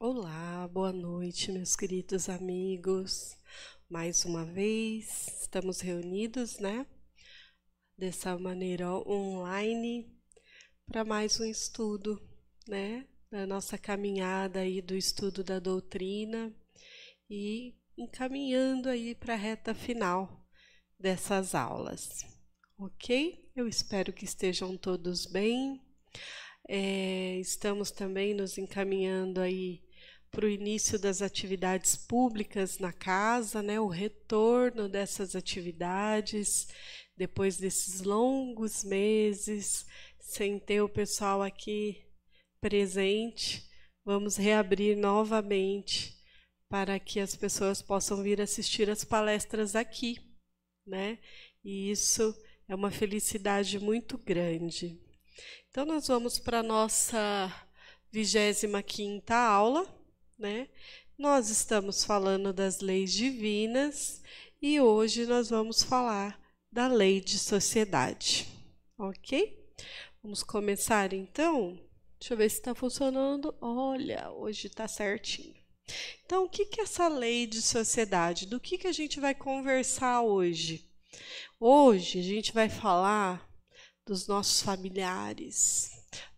Olá, boa noite, meus queridos amigos. Mais uma vez estamos reunidos, né? Dessa maneira online para mais um estudo, né? Da nossa caminhada aí do estudo da doutrina e encaminhando aí para a reta final dessas aulas, ok? Eu espero que estejam todos bem. É, estamos também nos encaminhando aí para o início das atividades públicas na casa, né? O retorno dessas atividades depois desses longos meses sem ter o pessoal aqui presente. Vamos reabrir novamente para que as pessoas possam vir assistir as palestras aqui, né? E isso é uma felicidade muito grande. Então nós vamos para a nossa 25ª aula, né? Nós estamos falando das leis divinas e hoje nós vamos falar da lei de sociedade, ok? Vamos começar então? Deixa eu ver se está funcionando. Olha, hoje está certinho. Então, o que é essa lei de sociedade? Do que, que a gente vai conversar hoje? Hoje a gente vai falar dos nossos familiares,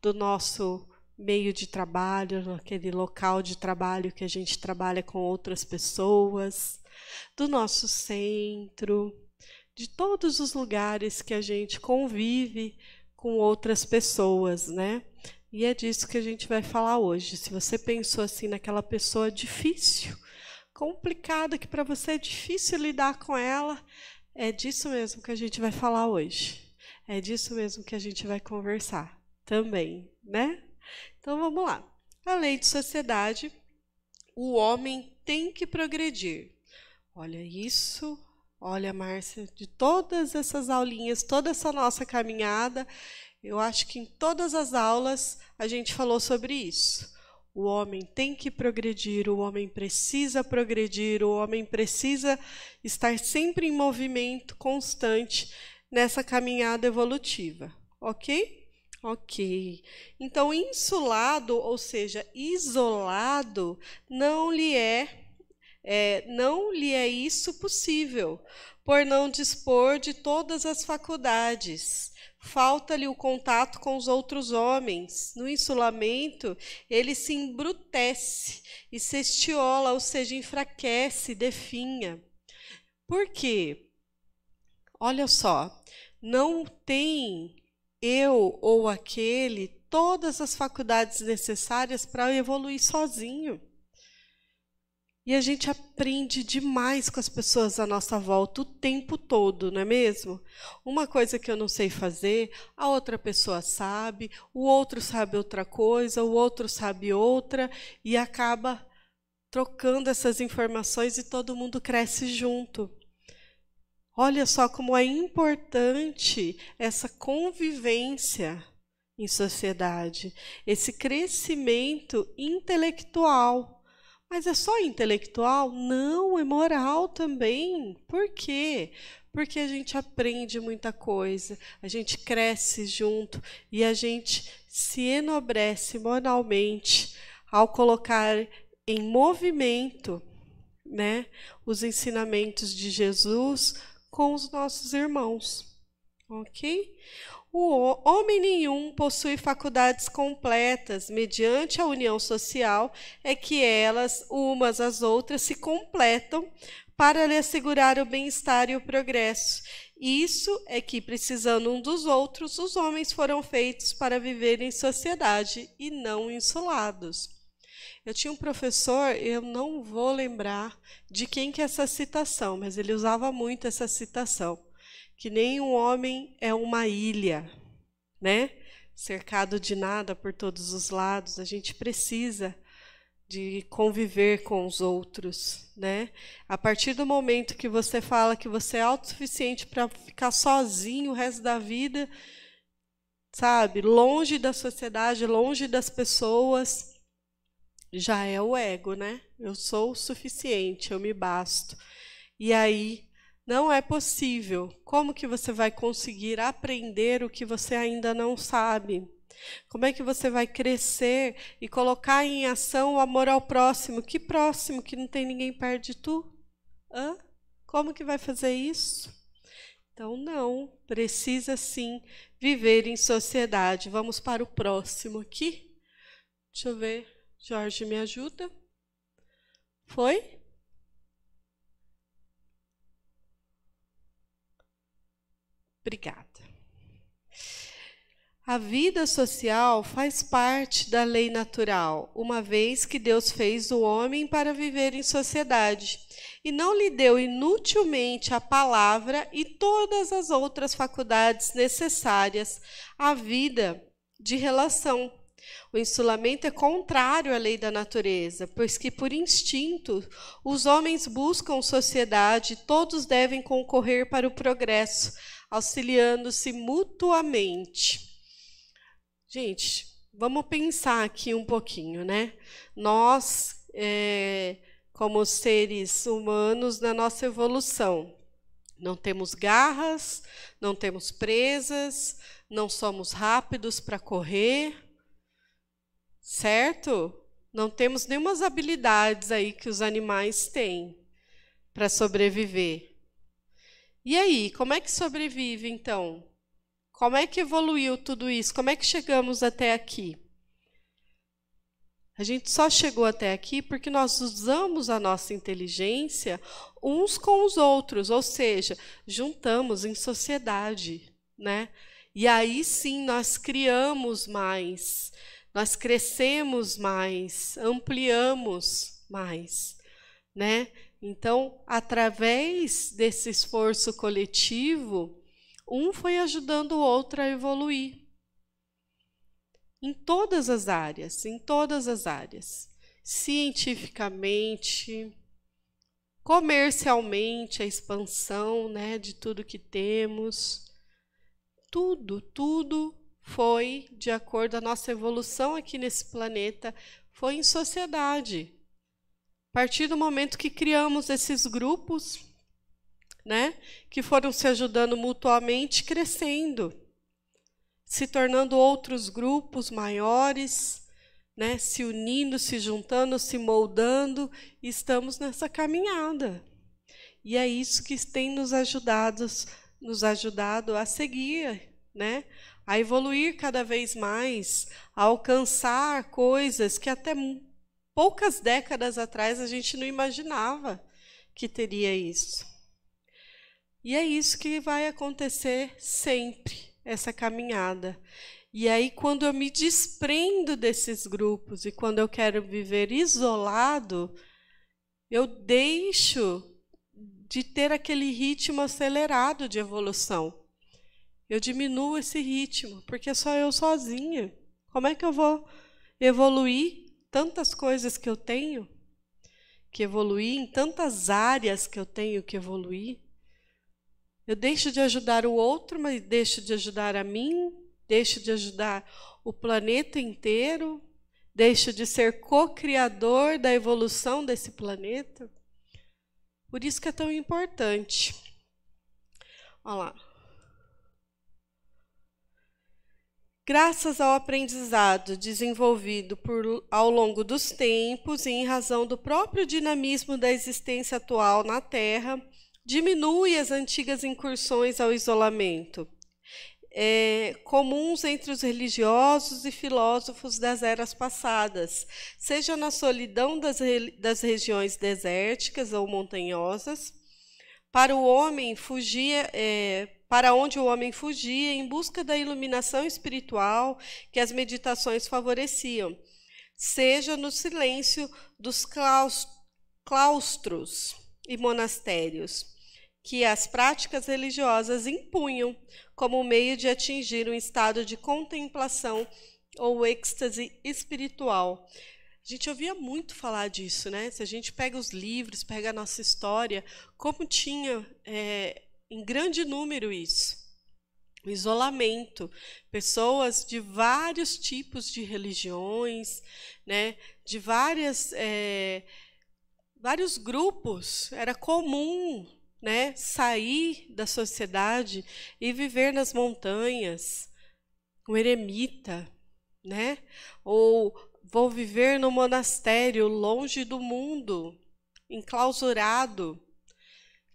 do nosso meio de trabalho, naquele local de trabalho que a gente trabalha com outras pessoas, do nosso centro, de todos os lugares que a gente convive com outras pessoas, né? E é disso que a gente vai falar hoje. Se você pensou assim naquela pessoa difícil, complicada, que para você é difícil lidar com ela, é disso mesmo que a gente vai falar hoje. É disso mesmo que a gente vai conversar também, né? Então vamos lá. A lei de sociedade, o homem tem que progredir. Olha isso, olha, Márcia, de todas essas aulinhas, toda essa nossa caminhada, eu acho que em todas as aulas a gente falou sobre isso. O homem tem que progredir, o homem precisa progredir, o homem precisa estar sempre em movimento constante nessa caminhada evolutiva, ok? Ok. Então, insulado, ou seja, isolado, não lhe é, é não lhe é isso possível, por não dispor de todas as faculdades falta-lhe o contato com os outros homens. No insulamento, ele se embrutece e se estiola, ou seja, enfraquece, definha. Por quê? Olha só, não tem eu ou aquele todas as faculdades necessárias para evoluir sozinho. E a gente aprende demais com as pessoas à nossa volta o tempo todo, não é mesmo? Uma coisa que eu não sei fazer, a outra pessoa sabe, o outro sabe outra coisa, o outro sabe outra, e acaba trocando essas informações e todo mundo cresce junto. Olha só como é importante essa convivência em sociedade, esse crescimento intelectual mas é só intelectual? Não, é moral também. Por quê? Porque a gente aprende muita coisa, a gente cresce junto e a gente se enobrece moralmente ao colocar em movimento né, os ensinamentos de Jesus com os nossos irmãos. Ok? o homem nenhum possui faculdades completas mediante a união social, é que elas, umas às outras, se completam para lhe assegurar o bem-estar e o progresso. Isso é que, precisando um dos outros, os homens foram feitos para viver em sociedade e não insulados. Eu tinha um professor, eu não vou lembrar de quem que é essa citação, mas ele usava muito essa citação que nenhum homem é uma ilha, né? Cercado de nada por todos os lados, a gente precisa de conviver com os outros, né? A partir do momento que você fala que você é autossuficiente para ficar sozinho o resto da vida, sabe, longe da sociedade, longe das pessoas, já é o ego, né? Eu sou o suficiente, eu me basto. E aí não é possível. Como que você vai conseguir aprender o que você ainda não sabe? Como é que você vai crescer e colocar em ação o amor ao próximo? Que próximo que não tem ninguém perto de tu? Hã? Como que vai fazer isso? Então não, precisa sim viver em sociedade. Vamos para o próximo aqui. Deixa eu ver. Jorge me ajuda. Foi? Obrigada. A vida social faz parte da lei natural, uma vez que Deus fez o homem para viver em sociedade e não lhe deu inutilmente a palavra e todas as outras faculdades necessárias à vida de relação. O insulamento é contrário à lei da natureza, pois que por instinto os homens buscam sociedade, todos devem concorrer para o progresso, auxiliando-se mutuamente. Gente, vamos pensar aqui um pouquinho, né? Nós, é, como seres humanos, na nossa evolução, não temos garras, não temos presas, não somos rápidos para correr, certo? Não temos nenhumas habilidades aí que os animais têm para sobreviver. E aí, como é que sobrevive então? Como é que evoluiu tudo isso? Como é que chegamos até aqui? A gente só chegou até aqui porque nós usamos a nossa inteligência uns com os outros, ou seja, juntamos em sociedade, né? E aí sim nós criamos mais, nós crescemos mais, ampliamos mais, né? Então, através desse esforço coletivo, um foi ajudando o outro a evoluir. Em todas as áreas, em todas as áreas. Cientificamente, comercialmente, a expansão né, de tudo que temos. Tudo, tudo foi de acordo a nossa evolução aqui nesse planeta, foi em sociedade. A partir do momento que criamos esses grupos, né, que foram se ajudando mutuamente, crescendo, se tornando outros grupos maiores, né, se unindo, se juntando, se moldando, estamos nessa caminhada. E é isso que tem nos ajudado, nos ajudado a seguir, né? A evoluir cada vez mais, a alcançar coisas que até poucas décadas atrás a gente não imaginava que teria isso. E é isso que vai acontecer sempre, essa caminhada. E aí, quando eu me desprendo desses grupos e quando eu quero viver isolado, eu deixo de ter aquele ritmo acelerado de evolução. Eu diminuo esse ritmo, porque só eu sozinha. Como é que eu vou evoluir tantas coisas que eu tenho que evoluir, em tantas áreas que eu tenho que evoluir. Eu deixo de ajudar o outro, mas deixo de ajudar a mim, deixo de ajudar o planeta inteiro, deixo de ser co-criador da evolução desse planeta. Por isso que é tão importante. Olha lá. Graças ao aprendizado desenvolvido por, ao longo dos tempos e em razão do próprio dinamismo da existência atual na Terra, diminui as antigas incursões ao isolamento, é, comuns entre os religiosos e filósofos das eras passadas, seja na solidão das, das regiões desérticas ou montanhosas. Para o homem, fugia, é, para onde o homem fugia em busca da iluminação espiritual que as meditações favoreciam, seja no silêncio dos claustros e monastérios, que as práticas religiosas impunham como meio de atingir um estado de contemplação ou êxtase espiritual. A gente ouvia muito falar disso, né? Se a gente pega os livros, pega a nossa história, como tinha é, em grande número isso. O isolamento, pessoas de vários tipos de religiões, né, de várias, é, vários grupos. Era comum né, sair da sociedade e viver nas montanhas, um eremita, né? Ou vou viver no monastério, longe do mundo, enclausurado.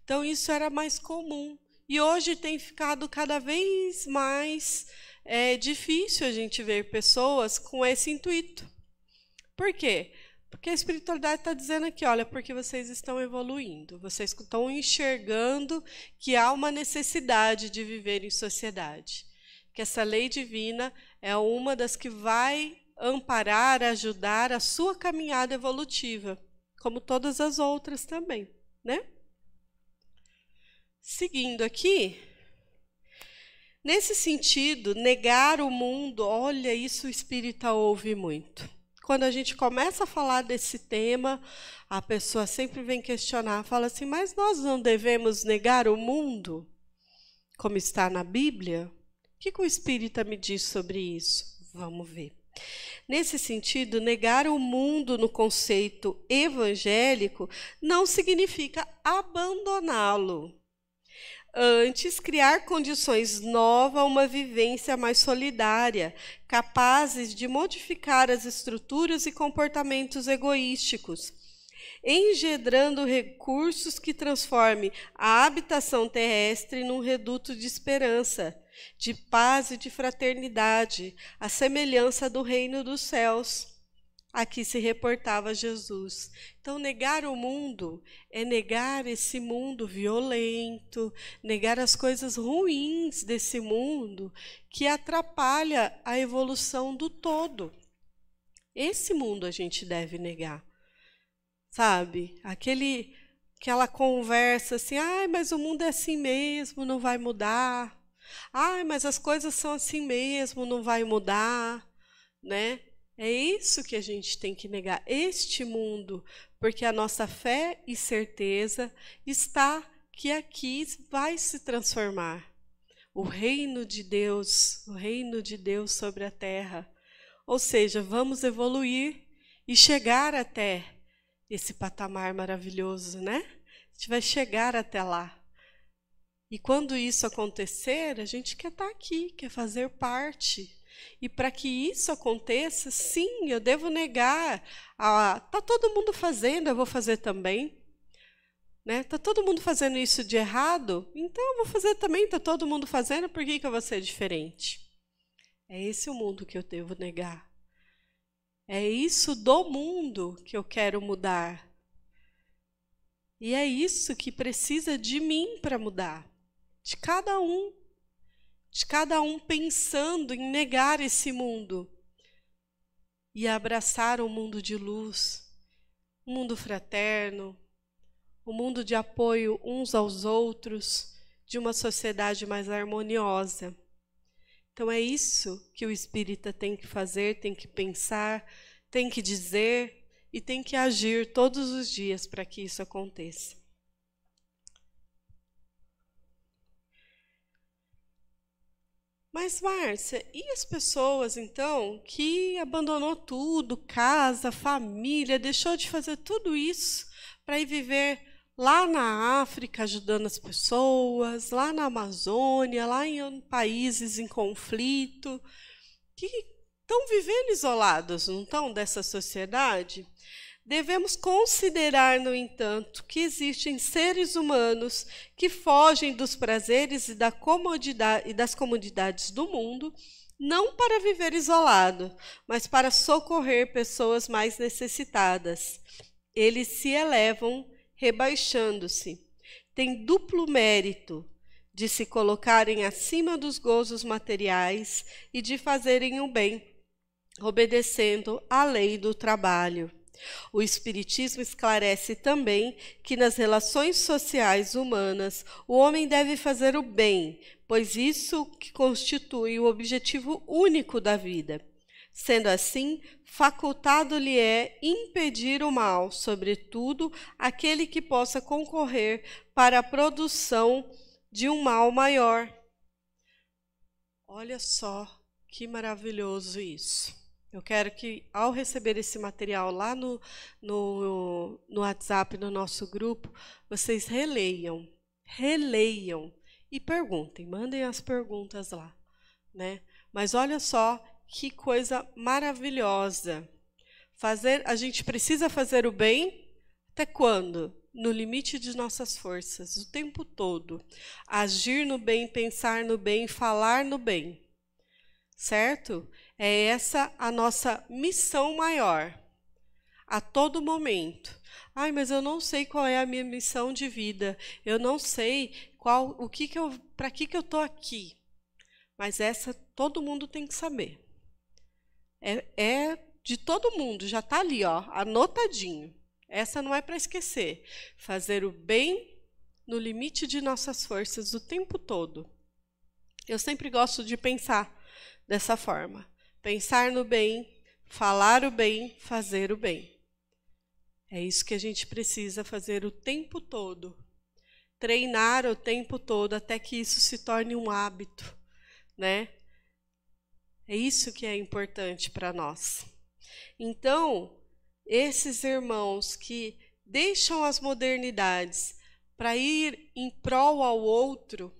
Então isso era mais comum. E hoje tem ficado cada vez mais é, difícil a gente ver pessoas com esse intuito. Por quê? Porque a espiritualidade está dizendo aqui, olha, porque vocês estão evoluindo, vocês estão enxergando que há uma necessidade de viver em sociedade, que essa lei divina é uma das que vai amparar, ajudar a sua caminhada evolutiva, como todas as outras também, né? Seguindo aqui, nesse sentido, negar o mundo, olha, isso o espírita ouve muito. Quando a gente começa a falar desse tema, a pessoa sempre vem questionar, fala assim: mas nós não devemos negar o mundo, como está na Bíblia? O que, que o espírita me diz sobre isso? Vamos ver. Nesse sentido, negar o mundo no conceito evangélico não significa abandoná-lo. Antes, criar condições novas a uma vivência mais solidária, capazes de modificar as estruturas e comportamentos egoísticos, engendrando recursos que transformem a habitação terrestre num reduto de esperança, de paz e de fraternidade, a semelhança do reino dos céus a que se reportava Jesus. Então, negar o mundo é negar esse mundo violento, negar as coisas ruins desse mundo que atrapalha a evolução do todo. Esse mundo a gente deve negar. Sabe? Aquele aquela conversa assim: "Ai, mas o mundo é assim mesmo, não vai mudar". "Ai, mas as coisas são assim mesmo, não vai mudar", né? É isso que a gente tem que negar, este mundo, porque a nossa fé e certeza está que aqui vai se transformar. O reino de Deus, o reino de Deus sobre a terra. Ou seja, vamos evoluir e chegar até esse patamar maravilhoso, né? A gente vai chegar até lá. E quando isso acontecer, a gente quer estar tá aqui, quer fazer parte e para que isso aconteça, sim, eu devo negar. Está tá todo mundo fazendo, eu vou fazer também. Né? Tá todo mundo fazendo isso de errado, então eu vou fazer também. Tá todo mundo fazendo, por que, que eu vou ser diferente? É esse o mundo que eu devo negar. É isso do mundo que eu quero mudar. E é isso que precisa de mim para mudar, de cada um de cada um pensando em negar esse mundo e abraçar o um mundo de luz, um mundo fraterno, um mundo de apoio uns aos outros, de uma sociedade mais harmoniosa. Então é isso que o espírita tem que fazer, tem que pensar, tem que dizer e tem que agir todos os dias para que isso aconteça. Mas, Márcia, e as pessoas, então, que abandonou tudo, casa, família, deixou de fazer tudo isso para ir viver lá na África, ajudando as pessoas, lá na Amazônia, lá em países em conflito, que estão vivendo isolados, não estão, dessa sociedade? Devemos considerar, no entanto, que existem seres humanos que fogem dos prazeres e, da comodidade, e das comodidades do mundo, não para viver isolado, mas para socorrer pessoas mais necessitadas. Eles se elevam, rebaixando-se. Tem duplo mérito de se colocarem acima dos gozos materiais e de fazerem o bem, obedecendo à lei do trabalho. O Espiritismo esclarece também que nas relações sociais humanas o homem deve fazer o bem, pois isso que constitui o objetivo único da vida. Sendo assim, facultado-lhe é impedir o mal, sobretudo aquele que possa concorrer para a produção de um mal maior. Olha só que maravilhoso isso. Eu quero que, ao receber esse material lá no, no, no WhatsApp, no nosso grupo, vocês releiam, releiam e perguntem, mandem as perguntas lá. Né? Mas olha só que coisa maravilhosa. Fazer, a gente precisa fazer o bem até quando? No limite de nossas forças, o tempo todo. Agir no bem, pensar no bem, falar no bem. Certo? É essa a nossa missão maior, a todo momento. Ai, mas eu não sei qual é a minha missão de vida. Eu não sei qual, o que que eu, para que que eu tô aqui. Mas essa todo mundo tem que saber. É, é de todo mundo, já está ali, ó, anotadinho. Essa não é para esquecer. Fazer o bem no limite de nossas forças o tempo todo. Eu sempre gosto de pensar dessa forma pensar no bem, falar o bem, fazer o bem. É isso que a gente precisa fazer o tempo todo. Treinar o tempo todo até que isso se torne um hábito, né? É isso que é importante para nós. Então, esses irmãos que deixam as modernidades para ir em prol ao outro,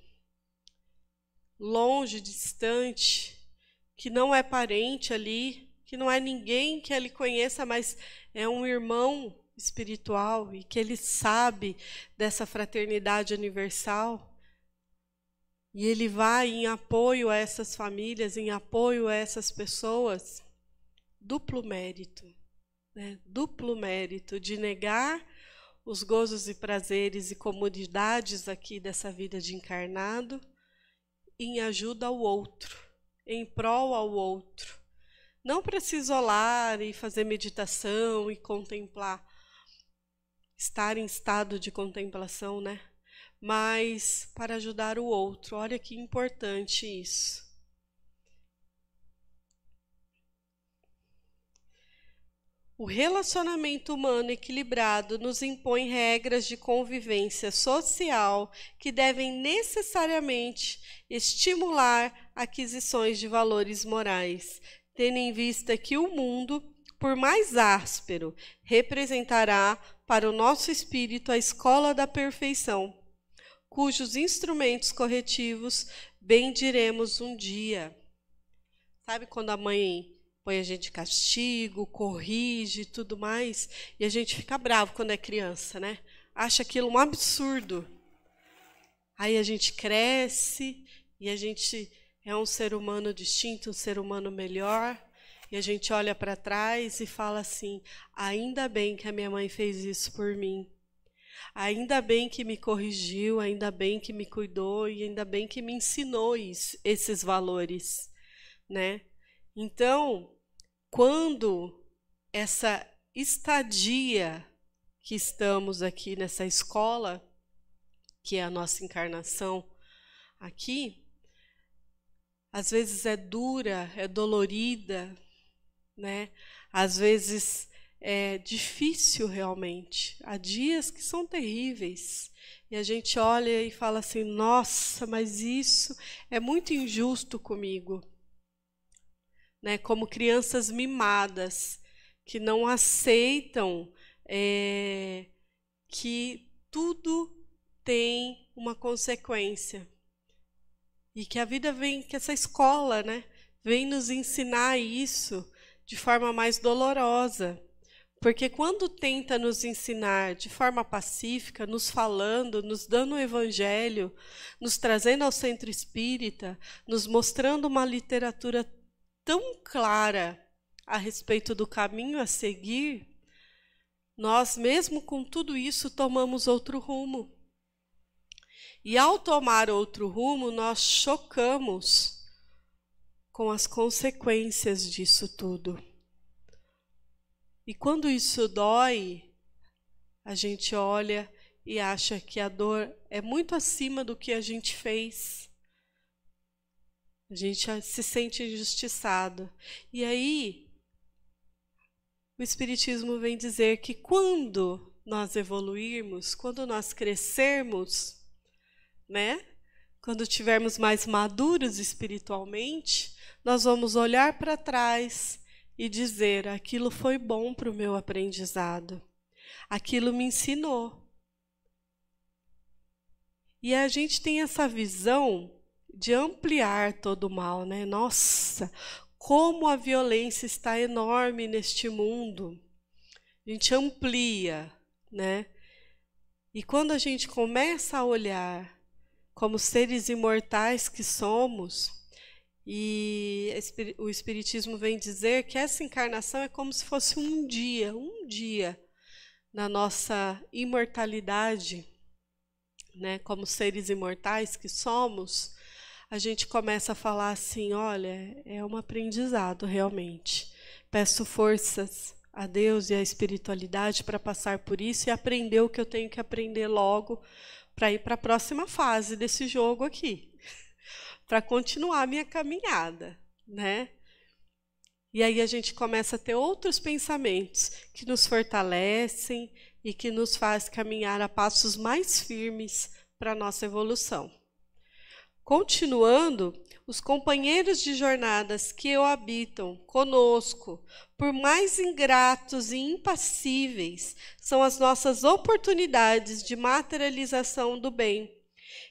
longe, distante, que não é parente ali, que não é ninguém que ele conheça, mas é um irmão espiritual e que ele sabe dessa fraternidade universal. E ele vai em apoio a essas famílias, em apoio a essas pessoas. Duplo mérito, né? duplo mérito de negar os gozos e prazeres e comodidades aqui dessa vida de encarnado em ajuda ao outro em prol ao outro. Não para se isolar e fazer meditação e contemplar, estar em estado de contemplação, né? Mas para ajudar o outro. Olha que importante isso. O relacionamento humano equilibrado nos impõe regras de convivência social que devem necessariamente estimular aquisições de valores morais, tendo em vista que o mundo, por mais áspero, representará para o nosso espírito a escola da perfeição, cujos instrumentos corretivos bendiremos um dia. Sabe quando a mãe põe a gente castigo, corrige, tudo mais, e a gente fica bravo quando é criança, né? Acha aquilo um absurdo. Aí a gente cresce e a gente é um ser humano distinto, um ser humano melhor, e a gente olha para trás e fala assim: ainda bem que a minha mãe fez isso por mim. Ainda bem que me corrigiu, ainda bem que me cuidou e ainda bem que me ensinou isso, esses valores, né? Então, quando essa estadia que estamos aqui nessa escola, que é a nossa encarnação aqui, às vezes é dura, é dolorida, né? Às vezes é difícil realmente. Há dias que são terríveis. E a gente olha e fala assim: nossa, mas isso é muito injusto comigo né, como crianças mimadas, que não aceitam é, que tudo tem uma consequência. E que a vida vem, que essa escola né, vem nos ensinar isso de forma mais dolorosa. Porque quando tenta nos ensinar de forma pacífica, nos falando, nos dando o evangelho, nos trazendo ao centro espírita, nos mostrando uma literatura tão clara a respeito do caminho a seguir, nós, mesmo com tudo isso, tomamos outro rumo. E ao tomar outro rumo, nós chocamos com as consequências disso tudo. E quando isso dói, a gente olha e acha que a dor é muito acima do que a gente fez. A gente se sente injustiçado. E aí, o Espiritismo vem dizer que quando nós evoluirmos, quando nós crescermos, né? Quando tivermos mais maduros espiritualmente, nós vamos olhar para trás e dizer: aquilo foi bom para o meu aprendizado, aquilo me ensinou. E a gente tem essa visão de ampliar todo o mal, né? Nossa, como a violência está enorme neste mundo. A gente amplia, né? E quando a gente começa a olhar como seres imortais que somos, e o Espiritismo vem dizer que essa encarnação é como se fosse um dia, um dia na nossa imortalidade, né? como seres imortais que somos, a gente começa a falar assim: olha, é um aprendizado realmente. Peço forças a Deus e à espiritualidade para passar por isso e aprender o que eu tenho que aprender logo para ir para a próxima fase desse jogo aqui, para continuar a minha caminhada, né? E aí a gente começa a ter outros pensamentos que nos fortalecem e que nos faz caminhar a passos mais firmes para a nossa evolução. Continuando, os companheiros de jornadas que eu habitam conosco, por mais ingratos e impassíveis, são as nossas oportunidades de materialização do bem,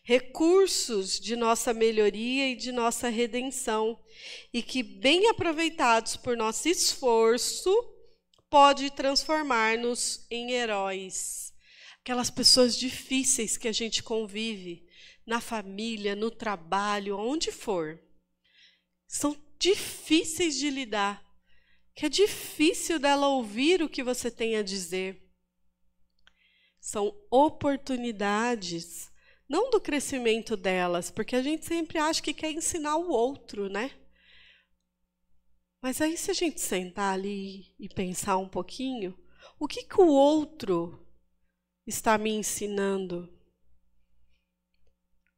recursos de nossa melhoria e de nossa redenção, e que, bem aproveitados por nosso esforço, pode transformar-nos em heróis. Aquelas pessoas difíceis que a gente convive na família, no trabalho, onde for, são difíceis de lidar, que é difícil dela ouvir o que você tem a dizer. São oportunidades, não do crescimento delas, porque a gente sempre acha que quer ensinar o outro, né? Mas aí, se a gente sentar ali e pensar um pouquinho, o que, que o outro está me ensinando?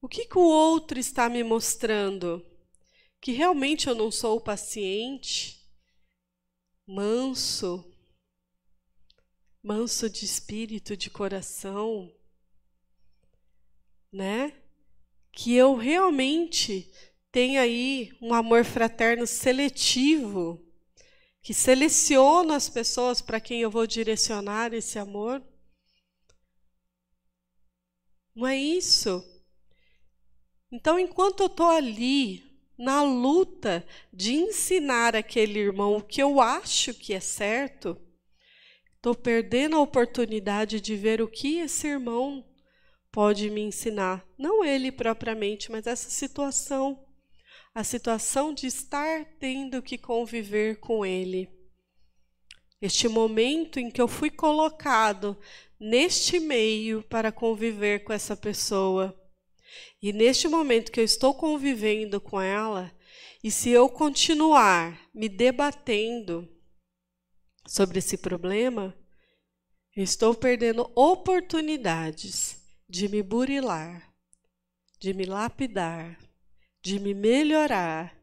O que, que o outro está me mostrando? Que realmente eu não sou paciente, manso, manso de espírito, de coração, né? Que eu realmente tenho aí um amor fraterno seletivo, que seleciono as pessoas para quem eu vou direcionar esse amor. Não é isso? Então, enquanto eu estou ali, na luta de ensinar aquele irmão o que eu acho que é certo, estou perdendo a oportunidade de ver o que esse irmão pode me ensinar. Não ele propriamente, mas essa situação. A situação de estar tendo que conviver com ele. Este momento em que eu fui colocado neste meio para conviver com essa pessoa e neste momento que eu estou convivendo com ela, e se eu continuar me debatendo sobre esse problema, eu estou perdendo oportunidades de me burilar, de me lapidar, de me melhorar,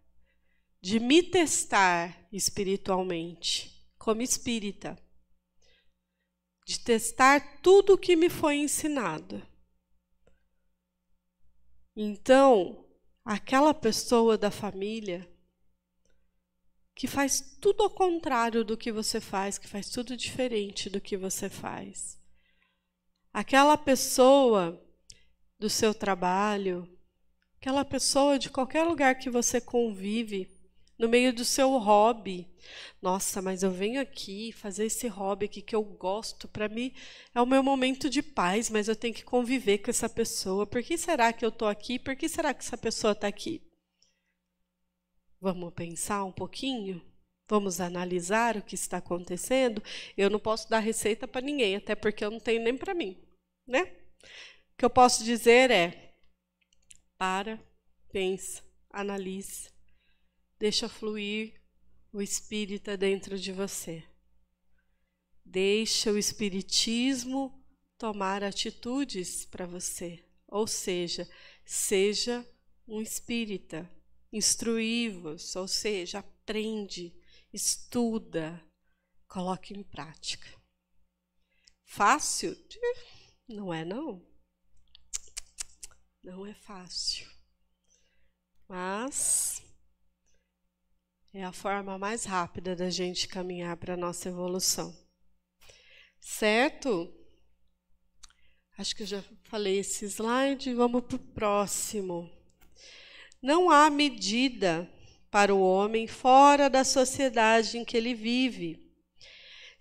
de me testar espiritualmente, como espírita, de testar tudo o que me foi ensinado. Então, aquela pessoa da família que faz tudo ao contrário do que você faz, que faz tudo diferente do que você faz. Aquela pessoa do seu trabalho, aquela pessoa de qualquer lugar que você convive, no meio do seu hobby. Nossa, mas eu venho aqui fazer esse hobby aqui que eu gosto, para mim é o meu momento de paz, mas eu tenho que conviver com essa pessoa. Por que será que eu estou aqui? Por que será que essa pessoa está aqui? Vamos pensar um pouquinho? Vamos analisar o que está acontecendo? Eu não posso dar receita para ninguém, até porque eu não tenho nem para mim, né? O que eu posso dizer é: para, pensa, analise, Deixa fluir o espírita dentro de você. Deixa o espiritismo tomar atitudes para você. Ou seja, seja um espírita, instruí-vos, ou seja, aprende, estuda, coloque em prática. Fácil? Não é não. Não é fácil. Mas é a forma mais rápida da gente caminhar para a nossa evolução. Certo? Acho que eu já falei esse slide. Vamos para o próximo. Não há medida para o homem fora da sociedade em que ele vive.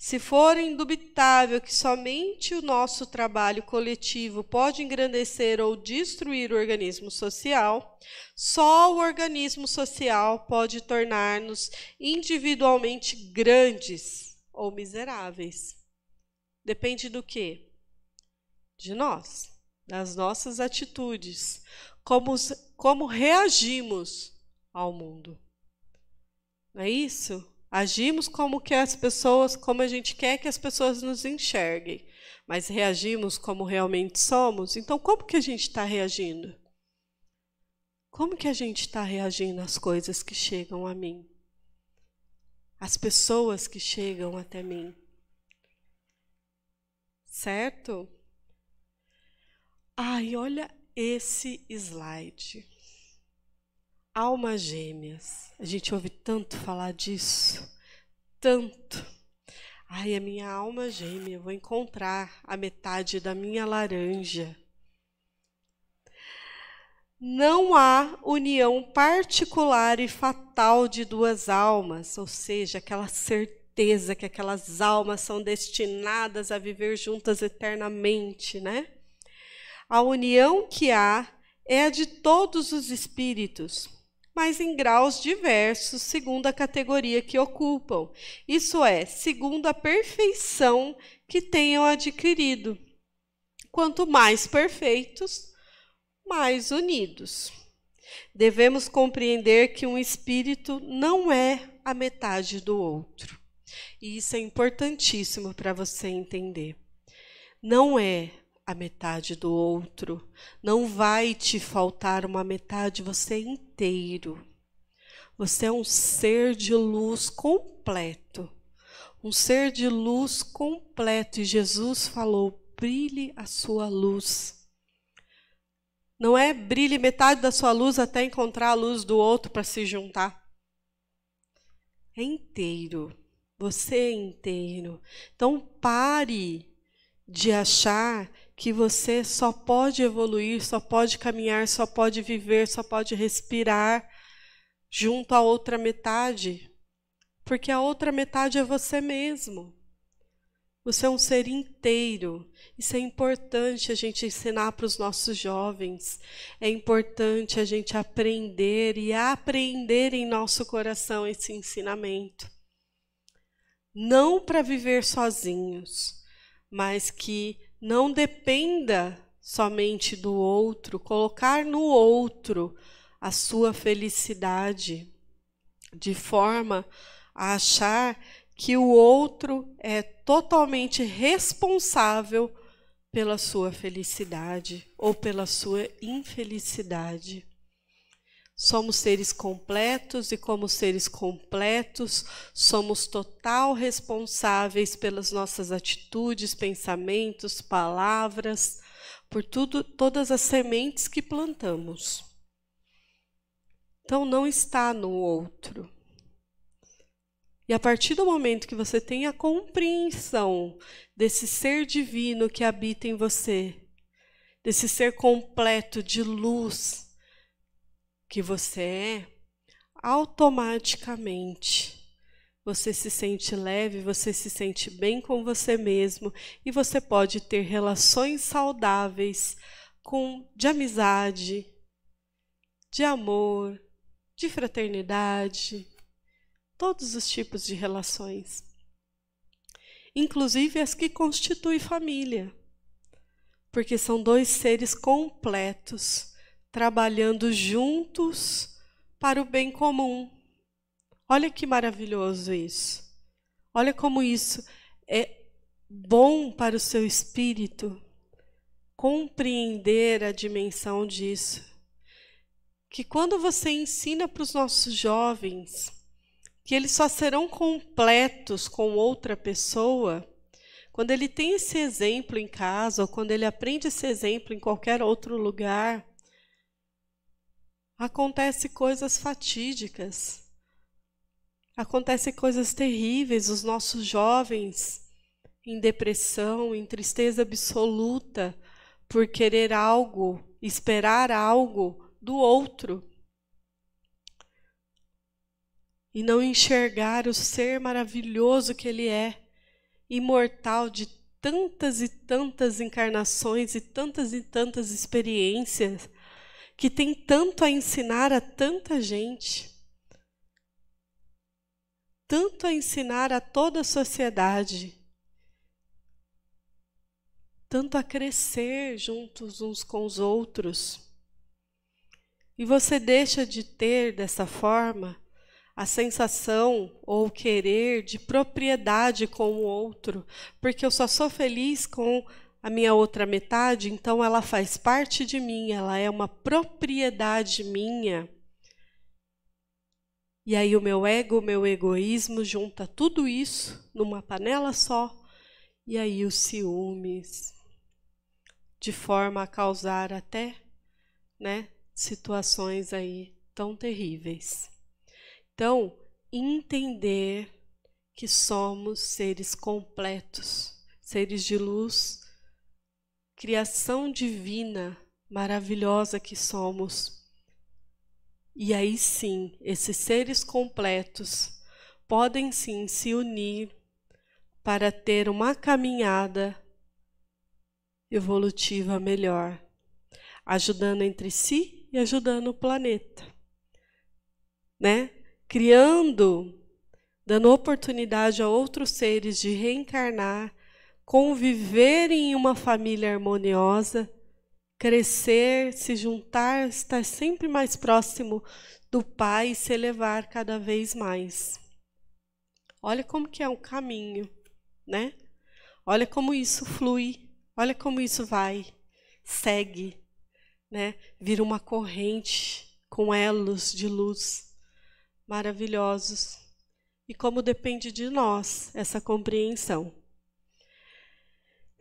Se for indubitável que somente o nosso trabalho coletivo pode engrandecer ou destruir o organismo social, só o organismo social pode tornar-nos individualmente grandes ou miseráveis. Depende do quê? De nós, das nossas atitudes, como, como reagimos ao mundo. Não é isso? Agimos como que as pessoas, como a gente quer que as pessoas nos enxerguem, mas reagimos como realmente somos. Então, como que a gente está reagindo? Como que a gente está reagindo às coisas que chegam a mim? Às pessoas que chegam até mim? Certo? Ai, olha esse slide. Almas gêmeas. A gente ouve tanto falar disso. Tanto. Ai, a minha alma gêmea, eu vou encontrar a metade da minha laranja. Não há união particular e fatal de duas almas, ou seja, aquela certeza que aquelas almas são destinadas a viver juntas eternamente, né? A união que há é a de todos os espíritos, mas em graus diversos, segundo a categoria que ocupam, isso é, segundo a perfeição que tenham adquirido. Quanto mais perfeitos, mais unidos. Devemos compreender que um espírito não é a metade do outro. E isso é importantíssimo para você entender. Não é a metade do outro. Não vai te faltar uma metade, você é inteiro. Você é um ser de luz completo. Um ser de luz completo. E Jesus falou: brilhe a sua luz. Não é brilhe metade da sua luz até encontrar a luz do outro para se juntar. É inteiro. Você é inteiro. Então pare de achar que você só pode evoluir, só pode caminhar, só pode viver, só pode respirar junto à outra metade, porque a outra metade é você mesmo. Você é um ser inteiro. Isso é importante a gente ensinar para os nossos jovens. É importante a gente aprender e aprender em nosso coração esse ensinamento. Não para viver sozinhos, mas que não dependa somente do outro, colocar no outro a sua felicidade, de forma a achar que o outro é totalmente responsável pela sua felicidade ou pela sua infelicidade. Somos seres completos e, como seres completos, somos total responsáveis pelas nossas atitudes, pensamentos, palavras, por tudo, todas as sementes que plantamos. Então, não está no outro. E a partir do momento que você tem a compreensão desse ser divino que habita em você, desse ser completo de luz, que você é, automaticamente você se sente leve, você se sente bem com você mesmo e você pode ter relações saudáveis com de amizade, de amor, de fraternidade, todos os tipos de relações, inclusive as que constituem família, porque são dois seres completos trabalhando juntos para o bem comum. Olha que maravilhoso isso. Olha como isso é bom para o seu espírito compreender a dimensão disso. Que quando você ensina para os nossos jovens que eles só serão completos com outra pessoa, quando ele tem esse exemplo em casa, ou quando ele aprende esse exemplo em qualquer outro lugar, acontece coisas fatídicas. Acontecem coisas terríveis, os nossos jovens em depressão, em tristeza absoluta por querer algo, esperar algo do outro e não enxergar o ser maravilhoso que ele é, imortal de tantas e tantas encarnações e tantas e tantas experiências que tem tanto a ensinar a tanta gente, tanto a ensinar a toda a sociedade, tanto a crescer juntos uns com os outros. E você deixa de ter, dessa forma, a sensação ou o querer de propriedade com o outro, porque eu só sou feliz com a minha outra metade, então, ela faz parte de mim, ela é uma propriedade minha. E aí o meu ego, o meu egoísmo junta tudo isso numa panela só. E aí os ciúmes, de forma a causar até, né, situações aí tão terríveis. Então, entender que somos seres completos, seres de luz criação divina maravilhosa que somos. E aí sim, esses seres completos podem sim se unir para ter uma caminhada evolutiva melhor, ajudando entre si e ajudando o planeta. Né? Criando, dando oportunidade a outros seres de reencarnar conviver em uma família harmoniosa, crescer, se juntar, estar sempre mais próximo do Pai e se elevar cada vez mais. Olha como que é um caminho, né? Olha como isso flui, olha como isso vai, segue, né? Vira uma corrente com elos de luz maravilhosos. E como depende de nós essa compreensão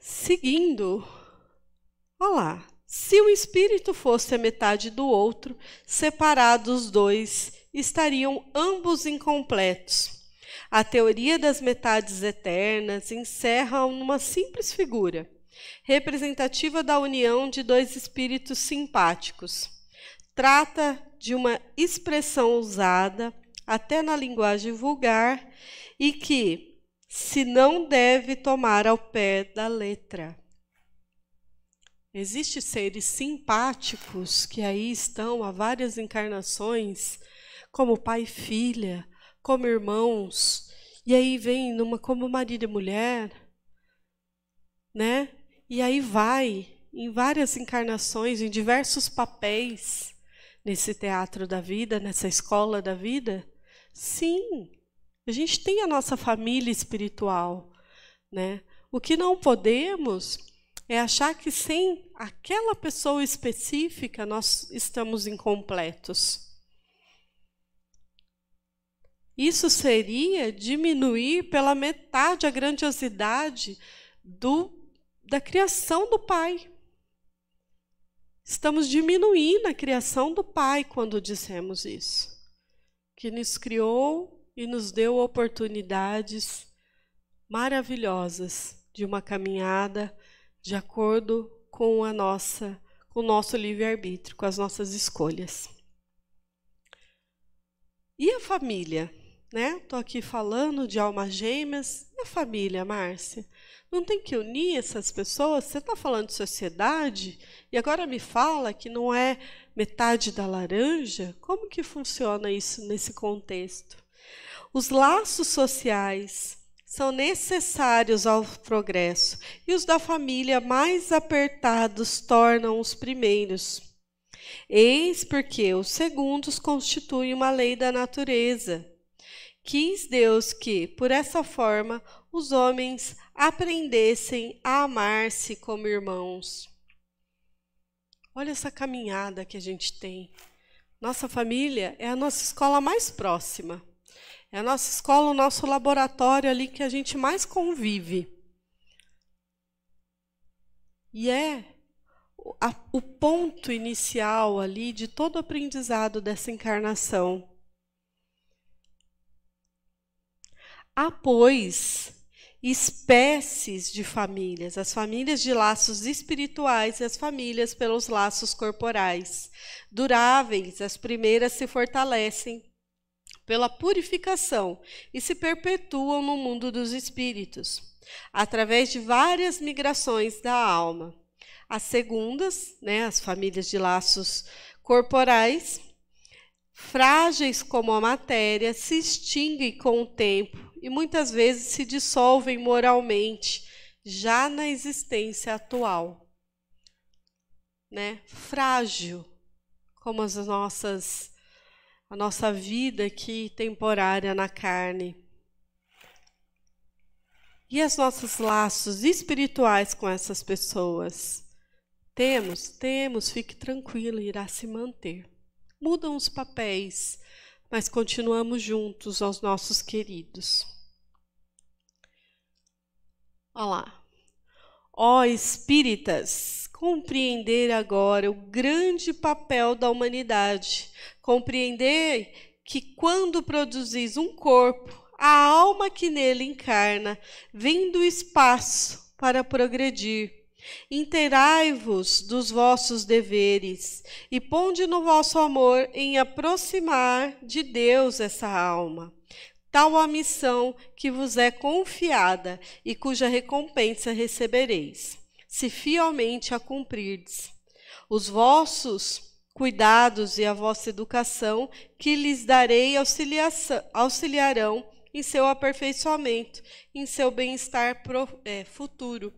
seguindo. olá. Se o espírito fosse a metade do outro, separados os dois, estariam ambos incompletos. A teoria das metades eternas encerra numa simples figura, representativa da união de dois espíritos simpáticos. Trata de uma expressão usada até na linguagem vulgar e que se não deve tomar ao pé da letra. Existem seres simpáticos que aí estão há várias encarnações, como pai e filha, como irmãos, e aí vem numa como marido e mulher, né? E aí vai em várias encarnações, em diversos papéis nesse teatro da vida, nessa escola da vida. Sim, a gente tem a nossa família espiritual, né? O que não podemos é achar que sem aquela pessoa específica nós estamos incompletos. Isso seria diminuir pela metade a grandiosidade do, da criação do Pai. Estamos diminuindo a criação do Pai quando dissemos isso. Que nos criou e nos deu oportunidades maravilhosas de uma caminhada de acordo com a nossa com o nosso livre-arbítrio, com as nossas escolhas. E a família, né? Tô aqui falando de almas gêmeas, e a família, Márcia. Não tem que unir essas pessoas? Você está falando de sociedade e agora me fala que não é metade da laranja? Como que funciona isso nesse contexto? Os laços sociais são necessários ao progresso e os da família mais apertados tornam os primeiros. Eis porque os segundos constituem uma lei da natureza. Quis Deus que, por essa forma, os homens aprendessem a amar-se como irmãos. Olha essa caminhada que a gente tem. Nossa família é a nossa escola mais próxima. É a nossa escola, o nosso laboratório ali que a gente mais convive. E é o ponto inicial ali de todo o aprendizado dessa encarnação. Há, pois, espécies de famílias, as famílias de laços espirituais e as famílias pelos laços corporais. Duráveis, as primeiras se fortalecem pela purificação e se perpetuam no mundo dos espíritos, através de várias migrações da alma. As segundas, né, as famílias de laços corporais, frágeis como a matéria, se extinguem com o tempo e muitas vezes se dissolvem moralmente já na existência atual. Né? Frágil, como as nossas a nossa vida aqui temporária na carne. E os nossos laços espirituais com essas pessoas? Temos, temos, fique tranquilo, irá se manter. Mudam os papéis, mas continuamos juntos aos nossos queridos. Olha lá. Ó oh, espíritas, compreender agora o grande papel da humanidade Compreendei que quando produzis um corpo, a alma que nele encarna vem do espaço para progredir. Inteirai-vos dos vossos deveres e ponde no vosso amor em aproximar de Deus essa alma. Tal a missão que vos é confiada e cuja recompensa recebereis, se fielmente a cumprirdes. Os vossos cuidados e a vossa educação, que lhes darei auxiliarão em seu aperfeiçoamento, em seu bem-estar é, futuro.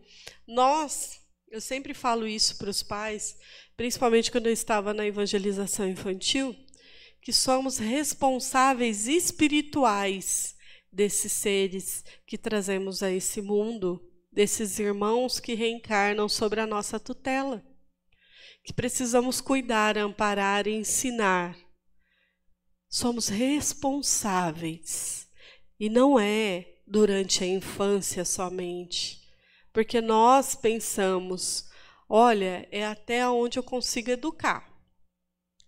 Nós, eu sempre falo isso para os pais, principalmente quando eu estava na evangelização infantil, que somos responsáveis espirituais desses seres que trazemos a esse mundo, desses irmãos que reencarnam sobre a nossa tutela que precisamos cuidar, amparar e ensinar. Somos responsáveis. E não é durante a infância somente, porque nós pensamos, olha, é até onde eu consigo educar.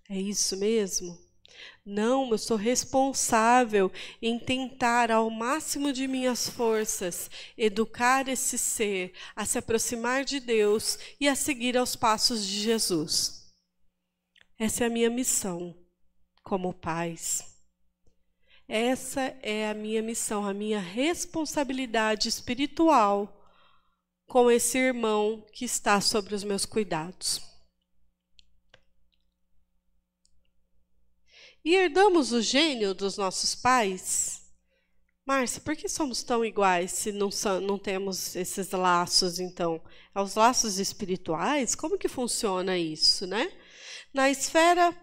É isso mesmo? Não, eu sou responsável em tentar, ao máximo de minhas forças, educar esse ser a se aproximar de Deus e a seguir aos passos de Jesus. Essa é a minha missão como pais. Essa é a minha missão, a minha responsabilidade espiritual com esse irmão que está sobre os meus cuidados. e herdamos o gênio dos nossos pais? Márcia, por que somos tão iguais se não, não temos esses laços, então? Aos é laços espirituais? Como que funciona isso, né? Na esfera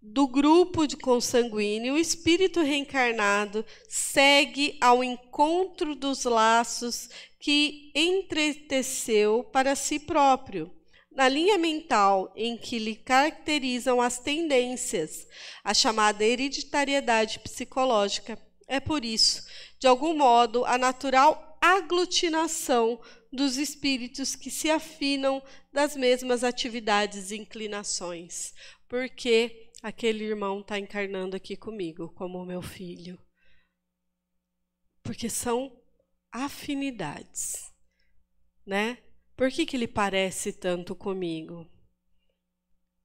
do grupo de consanguíneo, o espírito reencarnado segue ao encontro dos laços que entreteceu para si próprio na linha mental em que lhe caracterizam as tendências, a chamada hereditariedade psicológica. É por isso, de algum modo, a natural aglutinação dos espíritos que se afinam das mesmas atividades e inclinações. Porque aquele irmão está encarnando aqui comigo, como meu filho. Porque são afinidades, né? Por que, que ele parece tanto comigo?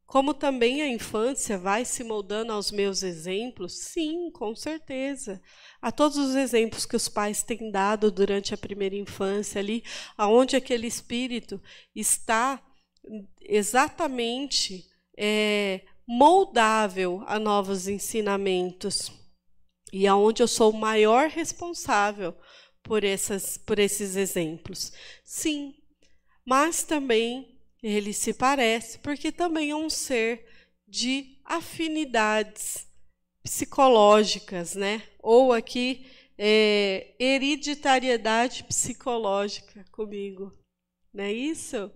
Como também a infância vai se moldando aos meus exemplos? Sim, com certeza. A todos os exemplos que os pais têm dado durante a primeira infância ali, aonde aquele espírito está exatamente é, moldável a novos ensinamentos e aonde eu sou o maior responsável por essas por esses exemplos. Sim, mas também ele se parece, porque também é um ser de afinidades psicológicas, né? Ou aqui é, hereditariedade psicológica comigo. Não é isso?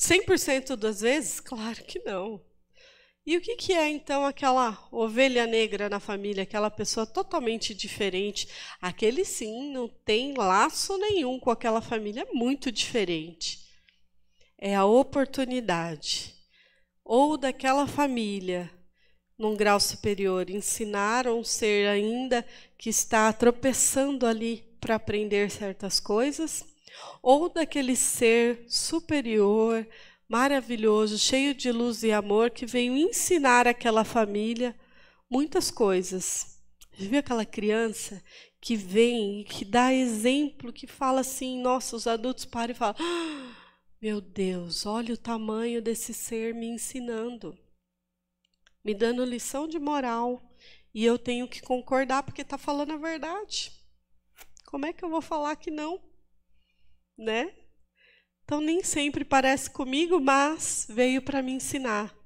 100% das vezes? Claro que não. E o que, que é então aquela ovelha negra na família, aquela pessoa totalmente diferente? Aquele sim não tem laço nenhum com aquela família, é muito diferente. É a oportunidade. Ou daquela família, num grau superior, ensinar um ser ainda que está tropeçando ali para aprender certas coisas, ou daquele ser superior maravilhoso, cheio de luz e amor, que veio ensinar aquela família muitas coisas. Viu aquela criança que vem e que dá exemplo, que fala assim, nossa, os adultos param e falam, ah, meu Deus, olha o tamanho desse ser me ensinando, me dando lição de moral, e eu tenho que concordar porque está falando a verdade. Como é que eu vou falar que não? Né? Então, nem sempre parece comigo, mas veio para me ensinar.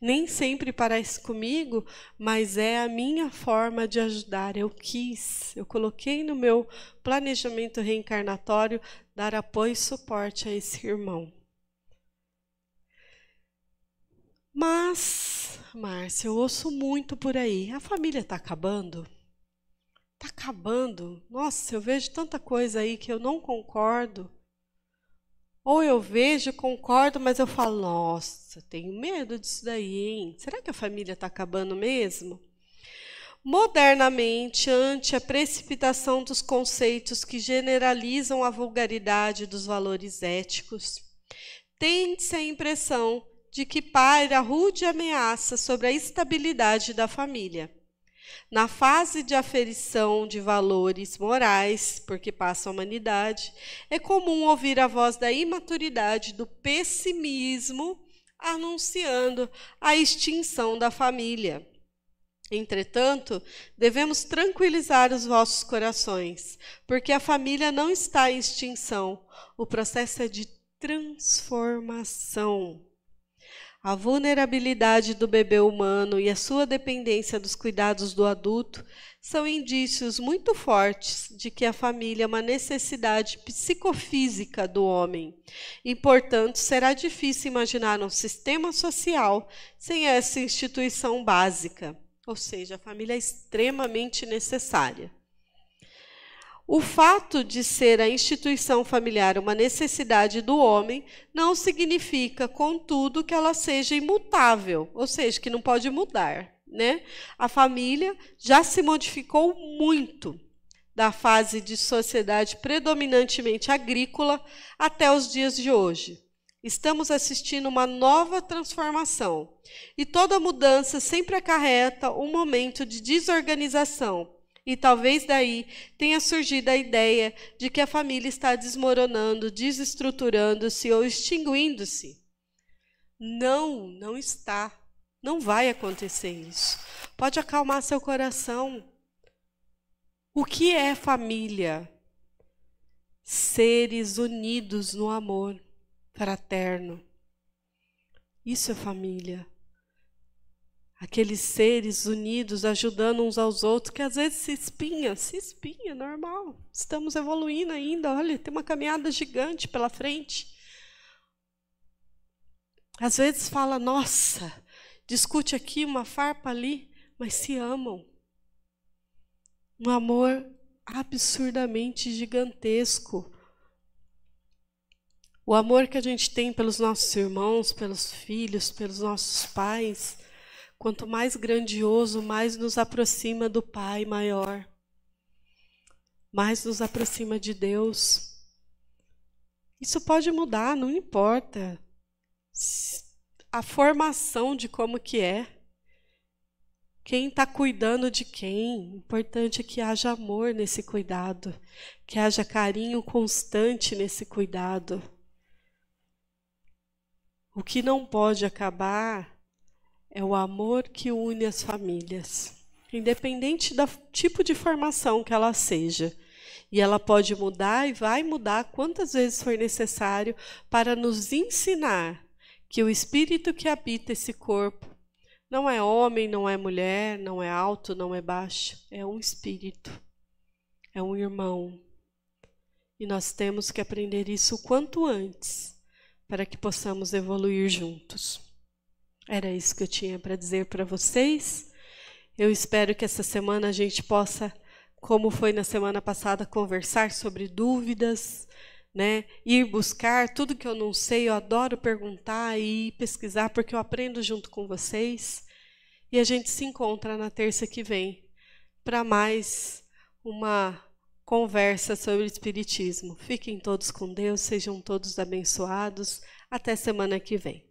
Nem sempre parece comigo, mas é a minha forma de ajudar. Eu quis, eu coloquei no meu planejamento reencarnatório dar apoio e suporte a esse irmão. Mas, Márcia, eu ouço muito por aí. A família está acabando? Está acabando? Nossa, eu vejo tanta coisa aí que eu não concordo. Ou eu vejo, concordo, mas eu falo, nossa, tenho medo disso daí, hein? Será que a família está acabando mesmo? Modernamente, ante a precipitação dos conceitos que generalizam a vulgaridade dos valores éticos, tem-se a impressão de que paira rude ameaça sobre a estabilidade da família. Na fase de aferição de valores morais, porque passa a humanidade, é comum ouvir a voz da imaturidade, do pessimismo, anunciando a extinção da família. Entretanto, devemos tranquilizar os vossos corações, porque a família não está em extinção, o processo é de transformação a vulnerabilidade do bebê humano e a sua dependência dos cuidados do adulto são indícios muito fortes de que a família é uma necessidade psicofísica do homem. E, portanto, será difícil imaginar um sistema social sem essa instituição básica, ou seja, a família é extremamente necessária. O fato de ser a instituição familiar uma necessidade do homem não significa, contudo, que ela seja imutável, ou seja, que não pode mudar. Né? A família já se modificou muito da fase de sociedade predominantemente agrícola até os dias de hoje. Estamos assistindo uma nova transformação e toda mudança sempre acarreta um momento de desorganização, e talvez daí tenha surgido a ideia de que a família está desmoronando, desestruturando-se ou extinguindo-se. Não, não está. Não vai acontecer isso. Pode acalmar seu coração. O que é família? Seres unidos no amor fraterno. Isso é família aqueles seres unidos, ajudando uns aos outros, que às vezes se espinha, se espinha, normal. Estamos evoluindo ainda, olha, tem uma caminhada gigante pela frente. Às vezes fala, nossa, discute aqui, uma farpa ali, mas se amam. Um amor absurdamente gigantesco. O amor que a gente tem pelos nossos irmãos, pelos filhos, pelos nossos pais, Quanto mais grandioso, mais nos aproxima do Pai maior, mais nos aproxima de Deus. Isso pode mudar, não importa a formação de como que é. Quem está cuidando de quem? O importante é que haja amor nesse cuidado, que haja carinho constante nesse cuidado. O que não pode acabar é o amor que une as famílias, independente do tipo de formação que ela seja. E ela pode mudar e vai mudar quantas vezes for necessário para nos ensinar que o espírito que habita esse corpo não é homem, não é mulher, não é alto, não é baixo, é um espírito, é um irmão. E nós temos que aprender isso o quanto antes, para que possamos evoluir juntos. Era isso que eu tinha para dizer para vocês. Eu espero que essa semana a gente possa, como foi na semana passada, conversar sobre dúvidas, né? Ir buscar tudo que eu não sei, eu adoro perguntar e pesquisar porque eu aprendo junto com vocês. E a gente se encontra na terça que vem para mais uma conversa sobre espiritismo. Fiquem todos com Deus, sejam todos abençoados. Até semana que vem.